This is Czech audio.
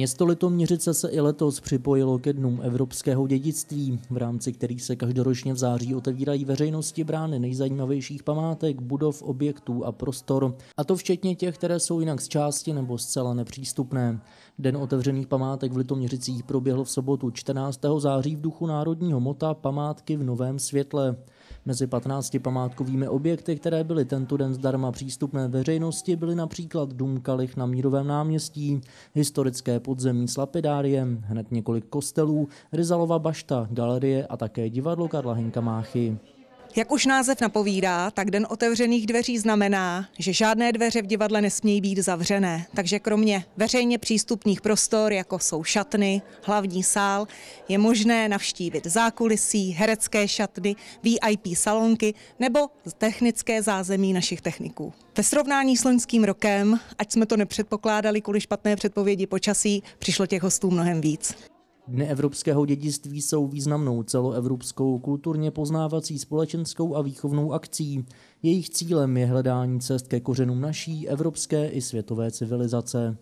Město Litoměřice se i letos připojilo ke dnům evropského dědictví, v rámci kterých se každoročně v září otevírají veřejnosti brány nejzajímavějších památek, budov, objektů a prostor, a to včetně těch, které jsou jinak z části nebo zcela nepřístupné. Den otevřených památek v Litoměřicích proběhl v sobotu 14. září v duchu národního mota Památky v novém světle. Mezi 15 památkovými objekty, které byly tento den zdarma přístupné veřejnosti, byly například Dům Kalich na Mírovém náměstí, historické podzemní Lapidáriem, hned několik kostelů, Rizalova bašta, galerie a také divadlo Karla Henka Máchy. Jak už název napovídá, tak Den otevřených dveří znamená, že žádné dveře v divadle nesmějí být zavřené. Takže kromě veřejně přístupných prostor, jako jsou šatny, hlavní sál, je možné navštívit zákulisí, herecké šatny, VIP salonky nebo technické zázemí našich techniků. Ve srovnání s loňským rokem, ať jsme to nepředpokládali kvůli špatné předpovědi počasí, přišlo těch hostů mnohem víc. Dny evropského dědictví jsou významnou celoevropskou kulturně poznávací společenskou a výchovnou akcí. Jejich cílem je hledání cest ke kořenům naší evropské i světové civilizace.